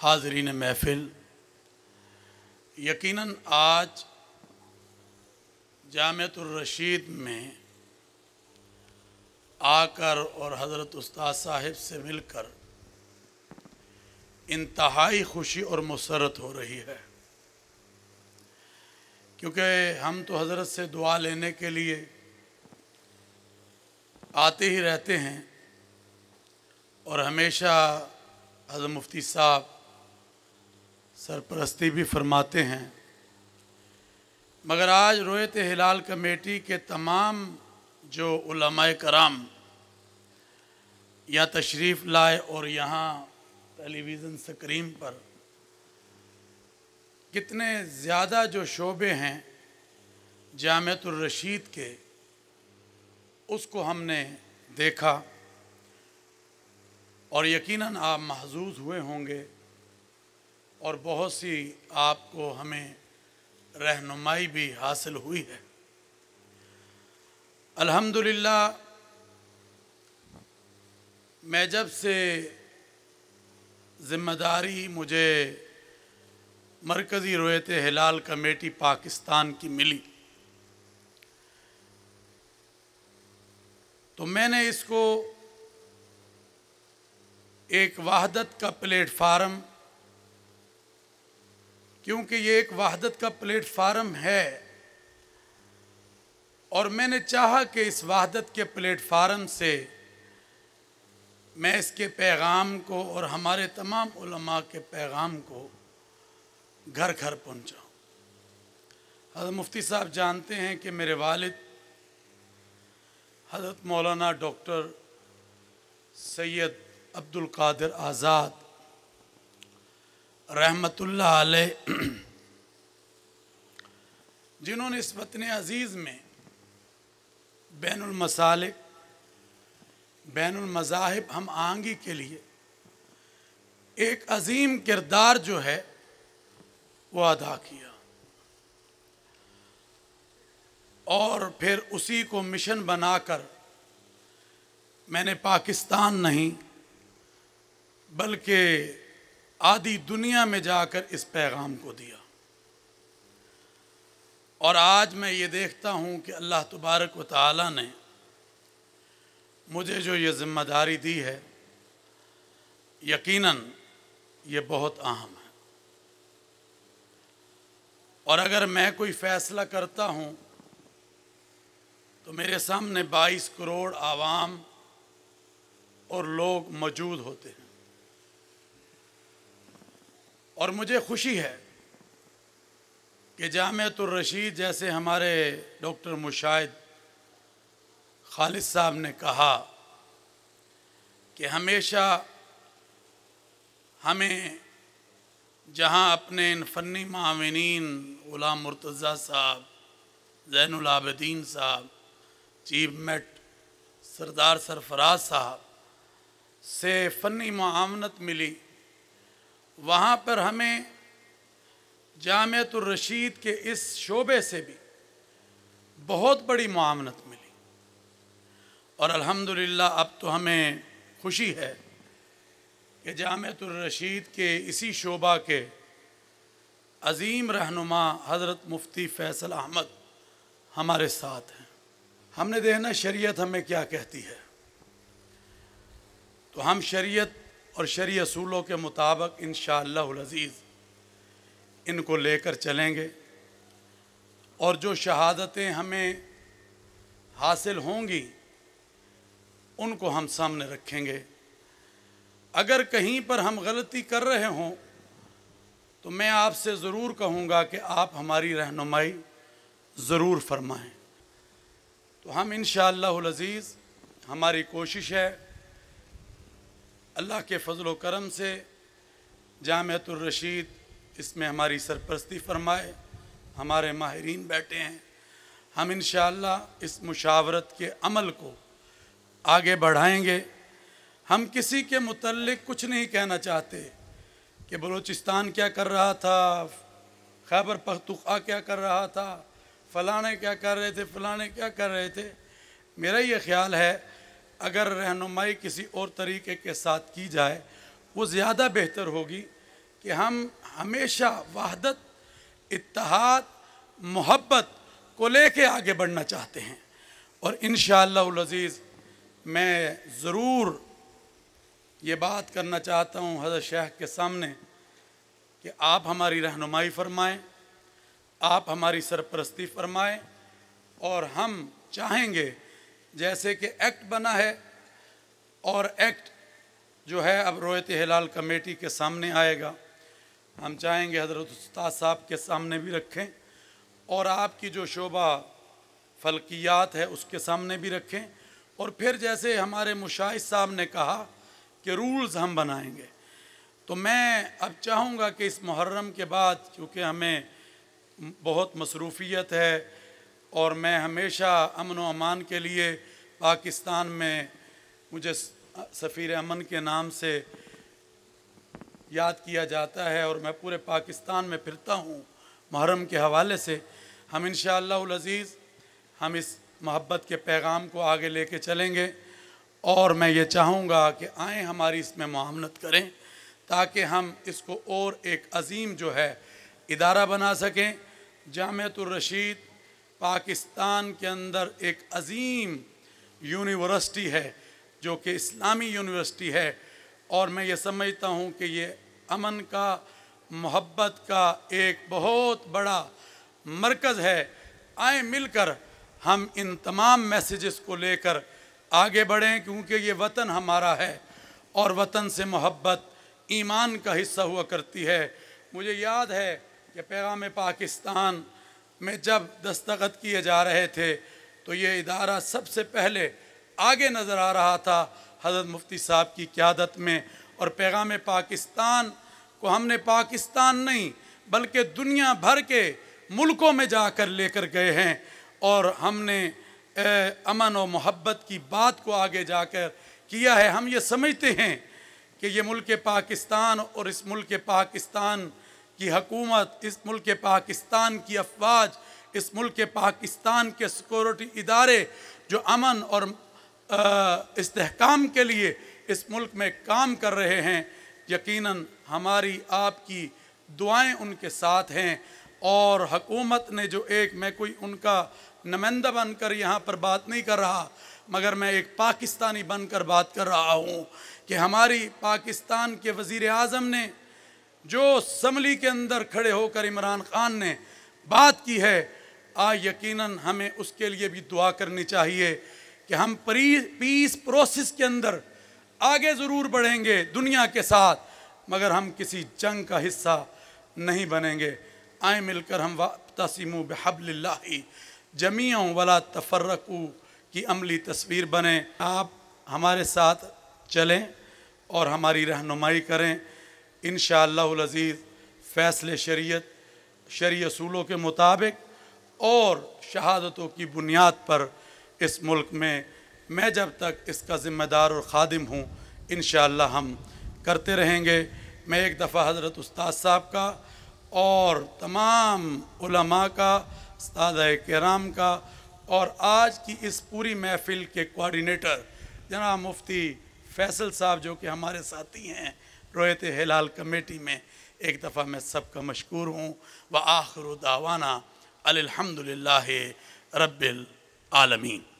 हाजरीन महफिल यकीनन आज जामतुलरशीद में आकर और हज़रत उस्ताद साहिब से मिलकर इंतहाई खुशी और मसरत हो रही है क्योंकि हम तो हज़रत से दुआ लेने के लिए आते ही रहते हैं और हमेशा हज़र मुफ्ती साहब सरपरस्ती भी फरमाते हैं मगर आज रोयत हिलाल कमेटी के तमाम जो उलमाए कराम या तशरीफ़ लाए और यहाँ टेलीविज़न स्क्रीन पर कितने ज़्यादा जो शोबे हैं जामतुलरशीद के उसको हमने देखा और यकीनन आप महजूज हुए होंगे और बहुत सी आपको हमें रहनुमाई भी हासिल हुई है अल्हम्दुलिल्लाह मैं जब से ज़िम्मेदारी मुझे मरकज़ी रोयत हिलाल कमेटी पाकिस्तान की मिली तो मैंने इसको एक वाहदत का प्लेटफार्म क्योंकि ये एक वहादत का प्लेटफार्म है और मैंने चाहा कि इस वहादत के प्लेटफार्म से मैं इसके पैगाम को और हमारे तमाम उलमा के पैगाम को घर घर पहुँचाऊँ हजरत मुफ्ती साहब जानते हैं कि मेरे वालिद हजरत मौलाना डॉक्टर सैयद अब्दुल कादिर आज़ाद रहमतुल्लाह अलैह जिन्होंने इस वतन अज़ीज़ में बैनमसालिक बैनमज़ाहब हम आंगी के लिए एक अजीम किरदार जो है वो अदा किया और फिर उसी को मिशन बनाकर मैंने पाकिस्तान नहीं बल्कि आधी दुनिया में जाकर इस पैगाम को दिया और आज मैं ये देखता हूँ कि अल्लाह तबारक व ताला ने मुझे जो ये ज़िम्मेदारी दी है यकीनन ये बहुत अहम है और अगर मैं कोई फ़ैसला करता हूँ तो मेरे सामने 22 करोड़ आवाम और लोग मौजूद होते हैं और मुझे खुशी है कि जामतुलरशीद जैसे हमारे डॉक्टर मुशाहिद खालिद साहब ने कहा कि हमेशा हमें जहां अपने इन फ़नी मामिन ग़ुलाम मुर्तज़ा साहब जैनलाबद्दीन साहब चीफ मेट सरदार सरफराज साहब से फ़नी मामनत मिली वहाँ पर हमें जामतुलरशीद रशीद के इस शोबे से भी बहुत बड़ी मामनत मिली और अल्हम्दुलिल्लाह अब तो हमें खुशी है कि जामत रशीद के इसी शोबा के अजीम रहनुमा हज़रत मुफ्ती फ़ैसल अहमद हमारे साथ हैं हमने देखना शरीयत हमें क्या कहती है तो हम शरीयत और शरी असूलों के मुताबिक इन शज़ीज़ इनको लेकर चलेंगे और जो शहादतें हमें हासिल होंगी उनको हम सामने रखेंगे अगर कहीं पर हम गलती कर रहे हों तो मैं आपसे ज़रूर कहूँगा कि आप हमारी रहनुमाई ज़रूर फरमाएं तो हम इन शज़ीज़ हमारी कोशिश है अल्लाह के फजल करम से जामतुलरशीद इसमें हमारी सरपरस्ती फरमाए हमारे माहरीन बैठे हैं हम इन इस मुशावरत के अमल को आगे बढ़ाएंगे हम किसी के मतलब कुछ नहीं कहना चाहते कि बलूचिस्तान क्या कर रहा था खैबर पखतुखा क्या कर रहा था फ़लाने क्या कर रहे थे फ़लाने क्या कर रहे थे मेरा ये ख्याल है अगर रहनुमाई किसी और तरीके के साथ की जाए वो ज़्यादा बेहतर होगी कि हम हमेशा वहदत इतिहाद मोहब्बत को लेके आगे बढ़ना चाहते हैं और इन शज़ीज़ मैं ज़रूर ये बात करना चाहता हूँ हज़रत शेख के सामने कि आप हमारी रहनुमाई फरमाएं आप हमारी सरपरस्ती फरमाएं और हम चाहेंगे जैसे कि एक्ट बना है और एक्ट जो है अब रोयत हिलाल कमेटी के सामने आएगा हम चाहेंगे हजरत उस्ताद साहब के सामने भी रखें और आपकी जो शोभा फलकियात है उसके सामने भी रखें और फिर जैसे हमारे मुशाह साहब ने कहा कि रूल्स हम बनाएंगे तो मैं अब चाहूँगा कि इस मुहर्रम के बाद क्योंकि हमें बहुत मसरूफियत है और मैं हमेशा अमन व अमान के लिए पाकिस्तान में मुझे सफ़ीर अमन के नाम से याद किया जाता है और मैं पूरे पाकिस्तान में फिरता हूँ मुहर्रम के हवाले से हम इन अज़ीज़ हम इस मोहब्बत के पैगाम को आगे लेके चलेंगे और मैं ये चाहूँगा कि आए हमारी इसमें मामनत करें ताकि हम इसको और एक अजीम जो है इदारा बना सकें जामतुलरशीद पाकिस्तान के अंदर एक अजीम यूनिवर्सिटी है जो कि इस्लामी यूनिवर्सिटी है और मैं ये समझता हूँ कि ये अमन का मोहब्बत का एक बहुत बड़ा मरकज़ है आए मिलकर हम इन तमाम मैसेजेस को लेकर आगे बढ़ें क्योंकि ये वतन हमारा है और वतन से मोहब्बत ईमान का हिस्सा हुआ करती है मुझे याद है कि पैगाम पाकिस्तान में जब दस्तखत किए जा रहे थे तो ये इदारा सबसे पहले आगे नज़र आ रहा था हज़रत मुफ्ती साहब की क्यादत में और पैगाम पाकिस्तान को हमने पाकिस्तान नहीं बल्कि दुनिया भर के मुल्कों में जाकर लेकर गए हैं और हमने ए, अमन और मोहब्बत की बात को आगे जाकर किया है हम ये समझते हैं कि ये मुल्क पाकिस्तान और इस मुल्क पाकिस्तान की हकूमत इस मुल्क पाकिस्तान की अफवाज इस मुल्क पाकिस्तान के सिक्योरिटी इदारे जो अमन और इस्तेकाम के लिए इस मुल्क में काम कर रहे हैं यकीनन हमारी आपकी दुआएं उनके साथ हैं और हकूमत ने जो एक मैं कोई उनका नुमाइंदा बनकर यहाँ पर बात नहीं कर रहा मगर मैं एक पाकिस्तानी बनकर बात कर रहा हूँ कि हमारी पाकिस्तान के वज़ी अजम ने जो समली के अंदर खड़े होकर इमरान खान ने बात की है आ यकीनन हमें उसके लिए भी दुआ करनी चाहिए कि हम पीस प्रोसेस के अंदर आगे ज़रूर बढ़ेंगे दुनिया के साथ मगर हम किसी जंग का हिस्सा नहीं बनेंगे आए मिलकर हम वसीम बहबल्ला जमियों वाला तफरकू की अमली तस्वीर बने आप हमारे साथ चलें और हमारी रहनुमाई करें इन शज़ीज़ फ़ैसले शरीय शरी असूलों के मुताबिक और शहादतों की बुनियाद पर इस मुल्क में मैं जब तक इसका ज़िम्मेदार और ख़ादम हूँ इन हम करते रहेंगे मैं एक दफ़ा हज़रत उस्ताद साहब का और तमाम उलमा का उस्ताद कराम का और आज की इस पूरी महफिल के कोऑर्डिनेटर जनाब मुफ्ती फैसल साहब जो कि हमारे साथी हैं रोयत हिलाल कमेटी में एक दफ़ा मैं सबका मशहूर हूँ व आखिर दावाना अलहमदिल्ला रबिल